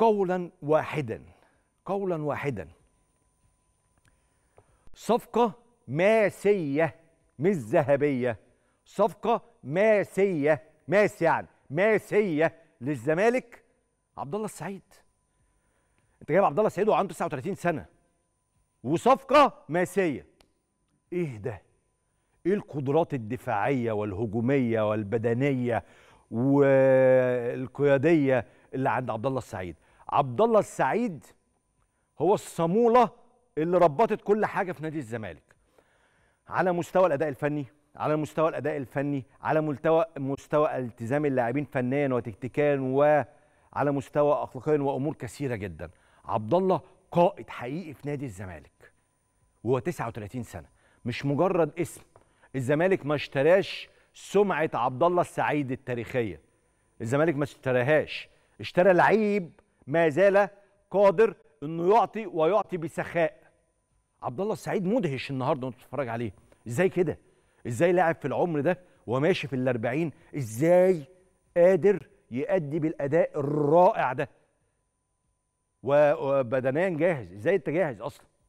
قولا واحدا قولا واحدا صفقة ماسية مش ذهبية صفقة ماسية ماس يعني ماسية للزمالك عبد الله السعيد انت جايب عبد الله السعيد وعنده 39 سنة وصفقة ماسية ايه ده؟ ايه القدرات الدفاعية والهجومية والبدنية والقيادية اللي عند عبد الله السعيد؟ عبد الله السعيد هو الصاموله اللي ربطت كل حاجه في نادي الزمالك على مستوى الاداء الفني على مستوى الاداء الفني على مستوى مستوى التزام اللاعبين فنيا وتكتيكيا وعلى مستوى اخلاقيا وامور كثيره جدا عبد الله قائد حقيقي في نادي الزمالك وهو 39 سنه مش مجرد اسم الزمالك ما اشتراش سمعه عبد الله السعيد التاريخيه الزمالك ما اشتراهاش اشترى لعيب ما زال قادر انه يعطي ويعطي بسخاء عبد الله السعيد مدهش النهارده وانت بتتفرج عليه ازاي كده ازاي لاعب في العمر ده وماشي في الأربعين ازاي قادر يأدي بالأداء الرائع ده وبدنيا جاهز ازاي انت جاهز اصلا